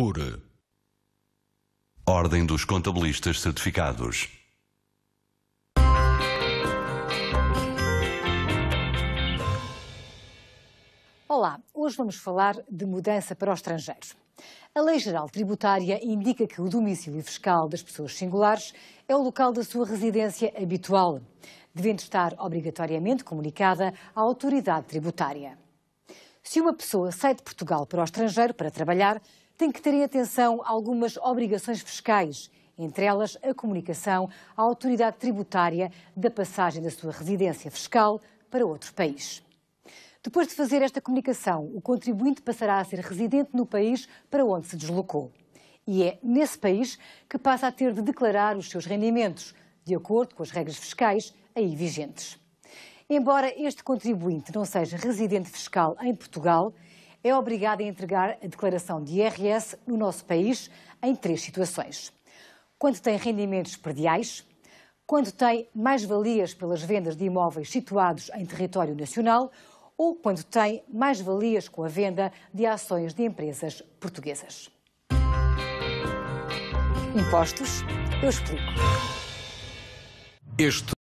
por Ordem dos Contabilistas Certificados. Olá, hoje vamos falar de mudança para os estrangeiros. A Lei Geral Tributária indica que o domicílio fiscal das pessoas singulares é o local da sua residência habitual, devendo estar obrigatoriamente comunicada à autoridade tributária. Se uma pessoa sai de Portugal para o estrangeiro para trabalhar, tem que ter em atenção algumas obrigações fiscais, entre elas a comunicação à autoridade tributária da passagem da sua residência fiscal para outro país. Depois de fazer esta comunicação, o contribuinte passará a ser residente no país para onde se deslocou. E é nesse país que passa a ter de declarar os seus rendimentos, de acordo com as regras fiscais aí vigentes. Embora este contribuinte não seja residente fiscal em Portugal, é obrigada a entregar a declaração de IRS no nosso país em três situações. Quando tem rendimentos perdiais, quando tem mais-valias pelas vendas de imóveis situados em território nacional ou quando tem mais-valias com a venda de ações de empresas portuguesas. Impostos, eu explico. Este